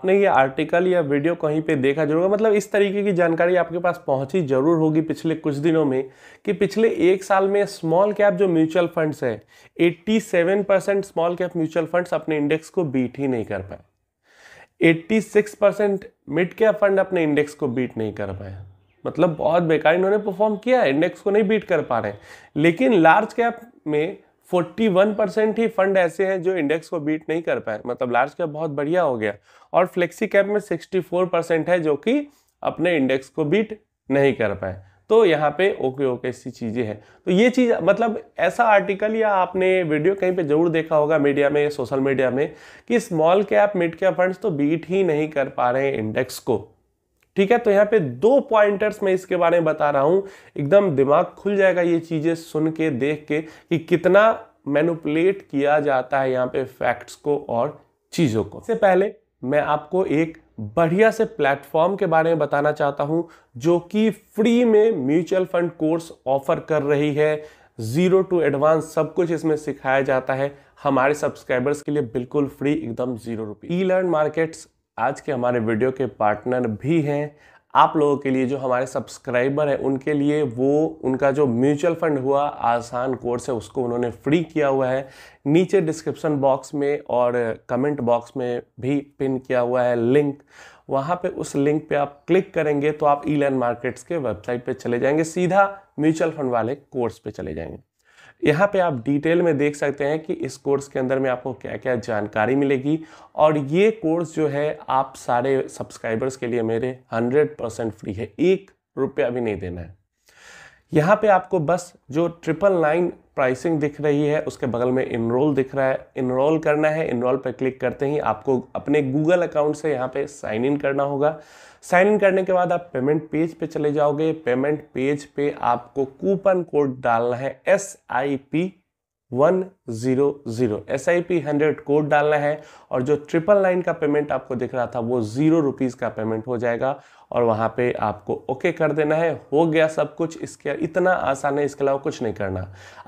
आपने ये आर्टिकल या वीडियो कहीं पे देखा जरूर मतलब इस तरीके की जानकारी आपके पास पहुंची जरूर होगी पिछले कुछ दिनों में कि पिछले एक साल में स्मॉल कैप जो म्यूचुअल फंड्स है 87 percent small cap mutual funds अपने इंडेक्स को बीट ही नहीं कर पाए 86 परसेंट मिड कैप फंड अपने इंडेक्स को बीट नहीं कर पाए मतलब बहुत बेकार इन्होंने परफॉर्म किया है इंडेक्स को नहीं बीट कर पा रहे लेकिन लार्ज कैप में 41 परसेंट ही फंड ऐसे हैं जो इंडेक्स को बीट नहीं कर पाए मतलब लार्ज कैप बहुत बढ़िया हो गया और फ्लेक्सी कैप में 64 परसेंट है जो कि अपने इंडेक्स को बीट नहीं कर पाए तो यहाँ पे ओके ओके सी चीज़ें हैं तो ये चीज़ मतलब ऐसा आर्टिकल या आपने वीडियो कहीं पे जरूर देखा होगा मीडिया में या सोशल मीडिया में कि small cap mid cap funds तो बीट ही नहीं कर पा रहे हैं इंडेक्स को ठीक है तो यहाँ पे दो पॉइंटर्स मैं इसके बारे में बता रहा हूं एकदम दिमाग खुल जाएगा ये चीज़ें सुन के देख के कि कितना मैनुपलेट किया जाता है यहाँ पे फैक्ट्स को और चीज़ों को इससे पहले मैं आपको एक बढ़िया से प्लेटफॉर्म के बारे में बताना चाहता हूं जो कि फ्री में म्यूचुअल फंड कोर्स ऑफर कर रही है जीरो टू एडवांस सब कुछ इसमें सिखाया जाता है हमारे सब्सक्राइबर्स के लिए बिल्कुल फ्री एकदम जीरो रुपये ई लर्न मार्केट्स आज के हमारे वीडियो के पार्टनर भी हैं आप लोगों के लिए जो हमारे सब्सक्राइबर हैं उनके लिए वो उनका जो म्यूचुअल फंड हुआ आसान कोर्स है उसको उन्होंने फ्री किया हुआ है नीचे डिस्क्रिप्शन बॉक्स में और कमेंट बॉक्स में भी पिन किया हुआ है लिंक वहाँ पे उस लिंक पे आप क्लिक करेंगे तो आप ई लर्न मार्केट्स के वेबसाइट पे चले जाएंगे सीधा म्यूचुअल फंड वाले कोर्स पे चले जाएंगे यहाँ पे आप डिटेल में देख सकते हैं कि इस कोर्स के अंदर में आपको क्या क्या जानकारी मिलेगी और ये कोर्स जो है आप सारे सब्सक्राइबर्स के लिए मेरे 100 परसेंट फ्री है एक रुपया भी नहीं देना है यहाँ पे आपको बस जो ट्रिपल नाइन प्राइसिंग दिख रही है उसके बगल में इनरोल दिख रहा है इनरोल करना है इनरोल पर क्लिक करते ही आपको अपने गूगल अकाउंट से यहाँ पे साइन इन करना होगा साइन इन करने के बाद आप पेमेंट पेज पे चले जाओगे पेमेंट पेज पे आपको कूपन कोड डालना है S I P one zero zero S I P hundred code डालना है और जो ट्रिपल नाइन का पेमेंट आपको दिख रहा था वो ज़ीरो रुपीज़ का पेमेंट हो जाएगा और वहाँ पे आपको ओके कर देना है हो गया सब कुछ इसके इतना आसान है इसके अलावा कुछ नहीं करना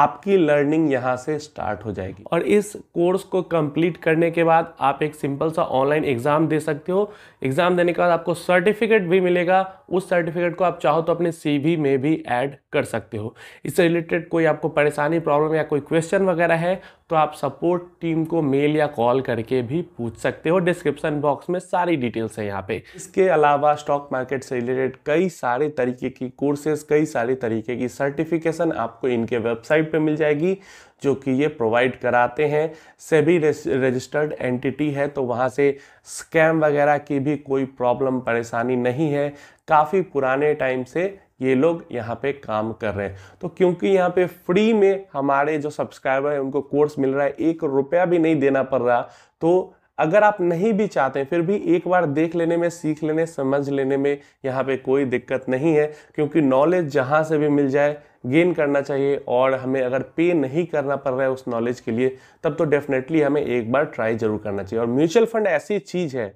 आपकी लर्निंग यहाँ से स्टार्ट हो जाएगी और इस कोर्स को कंप्लीट करने के बाद आप एक सिंपल सा ऑनलाइन एग्ज़ाम दे सकते हो एग्ज़ाम देने के बाद आपको सर्टिफिकेट भी मिलेगा उस सर्टिफिकेट को आप चाहो तो अपने सी में भी ऐड कर सकते हो इससे रिलेटेड कोई आपको परेशानी प्रॉब्लम या कोई क्वेश्चन वगैरह है तो आप सपोर्ट टीम को मेल या कॉल करके भी पूछ सकते हो डिस्क्रिप्शन बॉक्स में सारी डिटेल्स है यहाँ पे इसके अलावा स्टॉक मार्केट से रिलेटेड कई सारे तरीके की कोर्सेज कई सारे तरीके की सर्टिफिकेशन आपको इनके वेबसाइट पे मिल जाएगी जो कि ये प्रोवाइड कराते हैं सभी रजिस्टर्ड एंटिटी है तो वहाँ से स्कैम वगैरह की भी कोई प्रॉब्लम परेशानी नहीं है काफ़ी पुराने टाइम से ये लोग यहाँ पे काम कर रहे हैं तो क्योंकि यहाँ पे फ्री में हमारे जो सब्सक्राइबर हैं उनको कोर्स मिल रहा है एक रुपया भी नहीं देना पड़ रहा तो अगर आप नहीं भी चाहते फिर भी एक बार देख लेने में सीख लेने समझ लेने में यहाँ पे कोई दिक्कत नहीं है क्योंकि नॉलेज जहाँ से भी मिल जाए गेन करना चाहिए और हमें अगर पे नहीं करना पड़ रहा है उस नॉलेज के लिए तब तो डेफिनेटली हमें एक बार ट्राई जरूर करना चाहिए और म्यूचुअल फंड ऐसी चीज़ है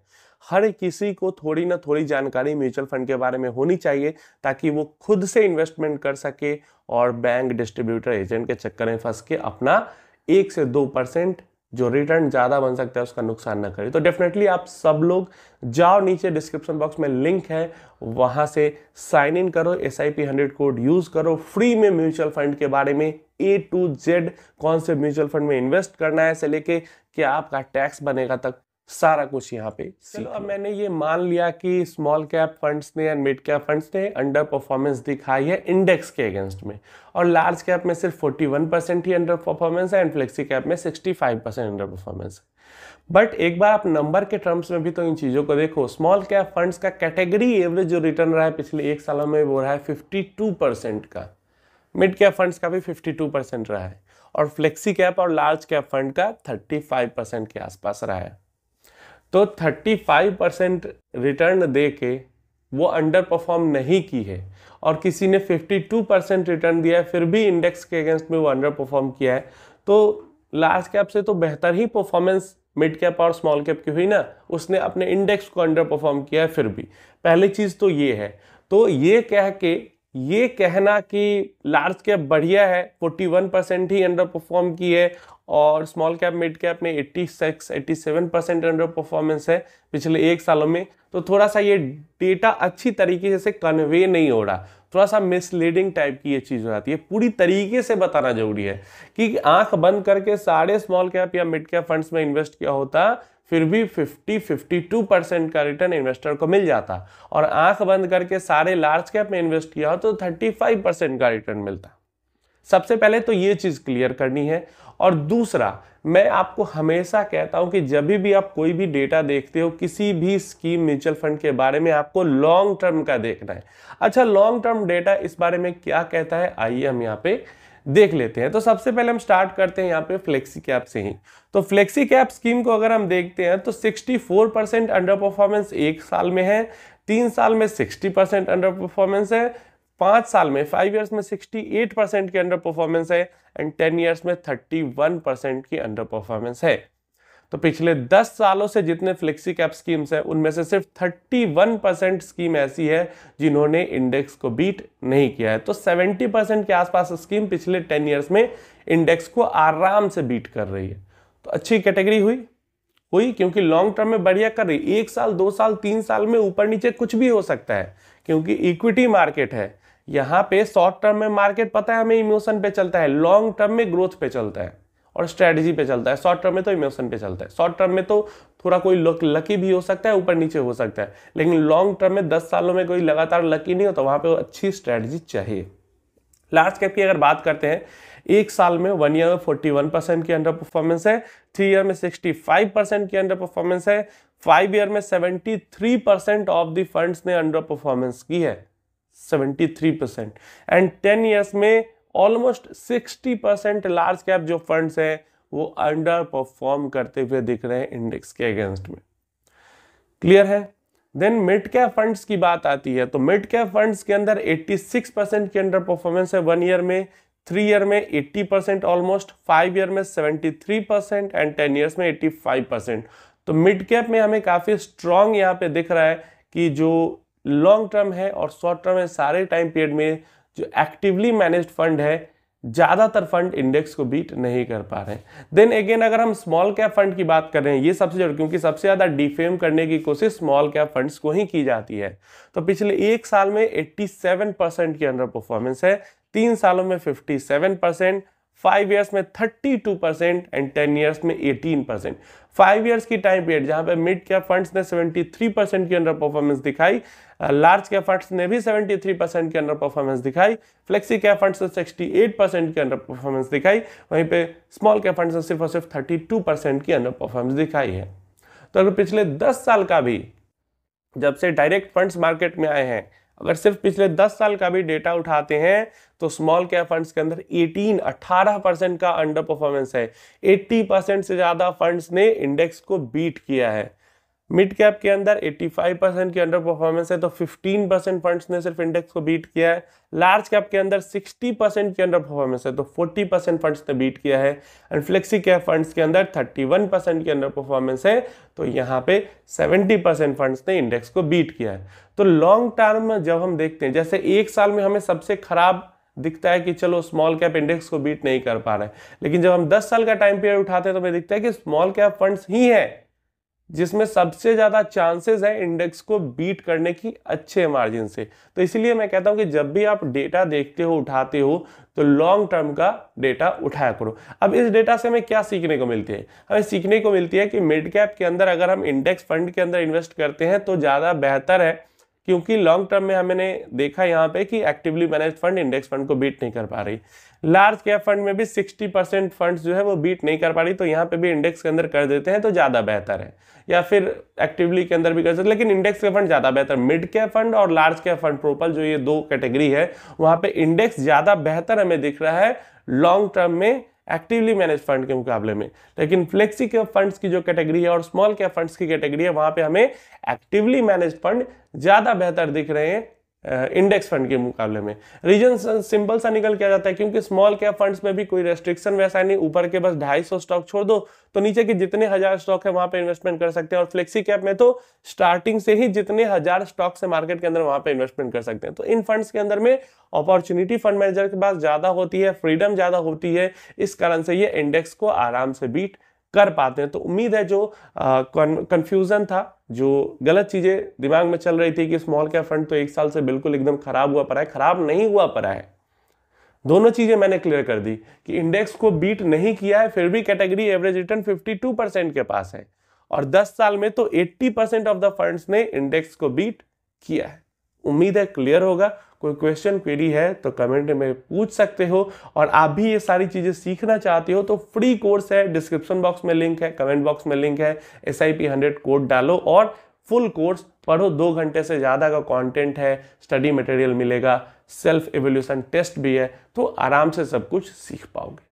हर किसी को थोड़ी ना थोड़ी जानकारी म्यूचुअल फंड के बारे में होनी चाहिए ताकि वो खुद से इन्वेस्टमेंट कर सके और बैंक डिस्ट्रीब्यूटर एजेंट के चक्कर में फंस के अपना एक से दो परसेंट जो रिटर्न ज़्यादा बन सकता है उसका नुकसान ना करे तो डेफिनेटली आप सब लोग जाओ नीचे डिस्क्रिप्शन बॉक्स में लिंक है वहां से साइन इन करो S I P hundred code use करो फ्री में म्यूचुअल फंड के बारे में ए टू जेड कौन से म्यूचुअल फंड में इन्वेस्ट करना है से लेके क्या आपका टैक्स बनेगा तक सारा कुछ यहाँ पे चलो अब मैंने ये मान लिया कि स्मॉल कैप फंड्स ने एंड मिड कैप फंड्स ने अंडर परफॉर्मेंस दिखाई है इंडेक्स के अगेंस्ट में और लार्ज कैप में सिर्फ 41 परसेंट ही अंडर परफॉर्मेंस है एंड फ्लेक्सी कैप में 65 परसेंट अंडर परफॉर्मेंस है बट एक बार आप नंबर के टर्म्स में भी तो इन चीज़ों को देखो स्मॉल कैप फंड्स का कैटेगरी एवरेज जो रिटर्न रहा है पिछले एक सालों में वो रहा है फिफ्टी का मिड कैप फंड्स का भी फिफ्टी परसेंट रहा है और फ्लेक्सी कैप और लार्ज कैप फंड का थर्टी परसेंट के आसपास रहा है तो 35 परसेंट रिटर्न दे के वो अंडर परफॉर्म नहीं की है और किसी ने 52 परसेंट रिटर्न दिया है फिर भी इंडेक्स के अगेंस्ट में वो अंडर परफॉर्म किया है तो लार्ज कैप से तो बेहतर ही परफॉर्मेंस मिड कैप और स्मॉल कैप की हुई ना उसने अपने इंडेक्स को अंडर परफॉर्म किया है फिर भी पहली चीज़ तो ये है तो ये कह के ये कहना कि लार्ज कैप बढ़िया है 41 परसेंट ही अंडर परफॉर्म की है और स्मॉल कैप मिड कैप में 86 87 परसेंट अंडर परफॉर्मेंस है पिछले एक सालों में तो थोड़ा सा ये डेटा अच्छी तरीके से कन्वे नहीं हो रहा थोड़ा सा मिसलीडिंग टाइप की ये चीज़ हो जाती है पूरी तरीके से बताना जरूरी है कि आंख बंद करके सारे स्मॉल कैप या मिड कैप फंड्स में इन्वेस्ट किया होता फिर भी 50 52 परसेंट का रिटर्न इन्वेस्टर को मिल जाता और आंख बंद करके सारे लार्ज कैप में इन्वेस्ट किया हो तो 35 परसेंट का रिटर्न मिलता सबसे पहले तो ये चीज़ क्लियर करनी है और दूसरा मैं आपको हमेशा कहता हूं कि जब भी आप कोई भी डेटा देखते हो किसी भी स्कीम म्यूचुअल फंड के बारे में आपको लॉन्ग टर्म का देखना है अच्छा लॉन्ग टर्म डेटा इस बारे में क्या कहता है आइए हम यहाँ पे देख लेते हैं तो सबसे पहले हम स्टार्ट करते हैं यहाँ पे फ्लेक्सी कैप से ही तो फ्लेक्सी कैप स्कीम को अगर हम देखते हैं तो 64 परसेंट अंडर परफॉर्मेंस एक साल में है तीन साल में 60 परसेंट अंडर परफॉर्मेंस है पांच साल में फाइव ईयर्स में 68 परसेंट की अंडर परफॉर्मेंस है एंड टेन ईयर्स में 31 परसेंट की अंडर परफॉर्मेंस है तो पिछले 10 सालों से जितने फ्लेक्सी कैप स्कीम्स हैं उनमें से सिर्फ 31 परसेंट स्कीम ऐसी है जिन्होंने इंडेक्स को बीट नहीं किया है तो 70 परसेंट के आसपास स्कीम पिछले 10 इयर्स में इंडेक्स को आराम से बीट कर रही है तो अच्छी कैटेगरी हुई हुई क्योंकि लॉन्ग टर्म में बढ़िया कर रही एक साल दो साल तीन साल में ऊपर नीचे कुछ भी हो सकता है क्योंकि इक्विटी मार्केट है यहाँ पे शॉर्ट टर्म में मार्केट पता है हमें इमोशन पे चलता है लॉन्ग टर्म में ग्रोथ पे चलता है और स्ट्रेटजी पे चलता है शॉर्ट टर्म में तो इमोशन पे चलता है शॉर्ट टर्म में तो थोड़ा कोई लकी भी हो सकता है ऊपर नीचे हो सकता है लेकिन लॉन्ग टर्म में दस सालों में कोई लगातार लकी नहीं होता तो वहाँ पर अच्छी स्ट्रैटेजी चाहिए लार्ज कैप की अगर बात करते हैं एक साल में वन ईयर में फोर्टी वन परसेंट की अंडर परफॉर्मेंस है थ्री ईयर में सिक्सटी फाइव परसेंट की अंडर परफॉर्मेंस है फाइव ईयर में seventy three percent of the funds ने अंडर परफॉर्मेंस की है seventy three percent and ten years में ऑलमोस्ट 60 परसेंट लार्ज कैप जो फंड्स हैं वो अंडर परफॉर्म करते हुए दिख रहे हैं इंडेक्स के अगेंस्ट में क्लियर है देन मिड कैप फंड्स की बात आती है तो मिड कैप फंड्स के अंदर 86 परसेंट की अंडर परफॉर्मेंस है वन ईयर में थ्री ईयर में 80 परसेंट ऑलमोस्ट फाइव ईयर में 73 परसेंट एंड टेन ईयर्स में 85 परसेंट तो मिड कैप में हमें काफ़ी स्ट्रांग यहाँ पे दिख रहा है कि जो लॉन्ग टर्म है और शॉर्ट टर्म है सारे टाइम पीरियड में जो एक्टिवली मैनेज फंड है ज़्यादातर फंड इंडेक्स को बीट नहीं कर पा रहे देन अगेन अगर हम स्मॉल कैप फंड की बात कर रहे हैं ये सबसे जरूर क्योंकि सबसे ज़्यादा डिफेम करने की कोशिश स्मॉल कैप फंड्स को ही की जाती है तो पिछले एक साल में 87 परसेंट की अंडर परफॉर्मेंस है तीन सालों में 57 परसेंट फाइव ईयर्स में thirty two percent and ten years में एटीन परसेंट फाइव ईयर्स की टाइम पीरियड जहां पे मिड कैप फंड्स ने सेवेंटी थ्री परसेंट की अंडर परफॉर्मेंस दिखाई लार्ज कैप फंड्स ने भी सेवेंटी थ्री परसेंट की अंडर परफॉर्मेंस दिखाई फ्लेक्सी कैप फंड्स ने सिक्सटी एट परसेंट की अंडर परफॉर्मेंस दिखाई वहीं पे स्मॉल कैप फंड्स ने सिर्फ और सिर्फ थर्टी टू परसेंट की अंडर परफॉर्मेंस दिखाई है तो अगर पिछले दस साल का भी जब से डायरेक्ट फंड्स मार्केट में आए हैं अगर सिर्फ पिछले 10 साल का भी डेटा उठाते हैं तो स्मॉल कैप फंड्स के अंदर 18 18 परसेंट का अंडर परफॉर्मेंस है 80 परसेंट से ज़्यादा फंड्स ने इंडेक्स को बीट किया है मिड कैप के अंदर 85 परसेंट की अंडर परफॉर्मेंस है तो 15 परसेंट फंड ने सिर्फ इंडेक्स को बीट किया है लार्ज कैप के अंदर 60 परसेंट की अंडर परफॉर्मेंस है तो 40 परसेंट फंड्स ने बीट किया है एंड फ्लेक्सी कैप फंड्स के अंदर 31 परसेंट की अंडर परफॉर्मेंस है तो यहाँ पे 70 परसेंट फंड्स ने इंडेक्स को बीट किया है तो लॉन्ग टर्म में जब हम देखते हैं जैसे एक साल में हमें सबसे खराब दिखता है कि चलो स्मॉल कैप इंडेक्स को बीट नहीं कर पा रहे लेकिन जब हम 10 साल का टाइम पीरियड उठाते हैं तो हमें दिखता है कि स्मॉल कैप फंड्स ही है जिसमें सबसे ज़्यादा चांसेस है इंडेक्स को बीट करने की अच्छे मार्जिन से तो इसलिए मैं कहता हूँ कि जब भी आप डेटा देखते हो उठाते हो तो लॉन्ग टर्म का डेटा उठाया करो अब इस डेटा से हमें क्या सीखने को मिलती है हमें सीखने को मिलती है कि मिड कैप के अंदर अगर हम इंडेक्स फंड के अंदर इन्वेस्ट करते हैं तो ज़्यादा बेहतर है क्योंकि लॉन्ग टर्म में हमने देखा यहाँ पे कि actively manage fund index fund को बीट नहीं कर पा रही लार्ज कैप फंड में भी 60 परसेंट फंड जो है वो बीट नहीं कर पा रही तो यहाँ पे भी इंडेक्स के अंदर कर देते हैं तो ज़्यादा बेहतर है या फिर एक्टिवली के अंदर भी कर सकते लेकिन इंडेक्स के फंड ज़्यादा बेहतर मिड कैप फंड और लार्ज कैप फंड प्रोपल जो ये दो कैटेगरी है वहां पर इंडेक्स ज़्यादा बेहतर हमें दिख रहा है लॉन्ग टर्म में एक्टिवली मैनेज फंड के मुकाबले में लेकिन फ्लेक्सी कैप फंड्स की जो कैटेगरी है और स्मॉल कैप फंड्स की कैटेगरी है वहां पे हमें एक्टिवली मैनेज फंड ज़्यादा बेहतर दिख रहे हैं इंडेक्स फंड के मुकाबले में रीजन सिंपल सा निकल किया जाता है क्योंकि स्मॉल कैप फंड्स में भी कोई रेस्ट्रिक्शन वैसा नहीं ऊपर के बस 250 स्टॉक छोड़ दो तो नीचे के जितने हजार स्टॉक है वहां पे इन्वेस्टमेंट कर सकते हैं और फ्लेक्सी कैप में तो स्टार्टिंग से ही जितने हजार स्टॉक से मार्केट के अंदर वहां पर इन्वेस्टमेंट कर सकते हैं तो इन फंड्स के अंदर में अपॉर्चुनिटी फंड मैनेजर के पास ज्यादा होती है फ्रीडम ज्यादा होती है इस कारण से ये इंडेक्स को आराम से बीट कर पाते हैं तो उम्मीद है जो कन्फ्यूज़न था जो गलत चीज़ें दिमाग में चल रही थी कि स्मॉल कैप फंड तो एक साल से बिल्कुल एकदम ख़राब हुआ पड़ा है ख़राब नहीं हुआ पड़ा है दोनों चीज़ें मैंने क्लियर कर दी कि इंडेक्स को बीट नहीं किया है फिर भी कैटेगरी एवरेज रिटर्न 52 परसेंट के पास है और 10 साल में तो 80 परसेंट ऑफ द फंड्स ने इंडेक्स को बीट किया है उम्मीद है क्लियर होगा कोई क्वेश्चन क्वेरी है तो कमेंट में पूछ सकते हो और आप भी ये सारी चीज़ें सीखना चाहते हो तो फ्री कोर्स है डिस्क्रिप्शन बॉक्स में लिंक है कमेंट बॉक्स में लिंक है S I P hundred code डालो और फुल कोर्स पढ़ो दो घंटे से ज़्यादा का कंटेंट है स्टडी मटेरियल मिलेगा सेल्फ एवोल्यूशन टेस्ट भी है तो आराम से सब कुछ सीख पाओगे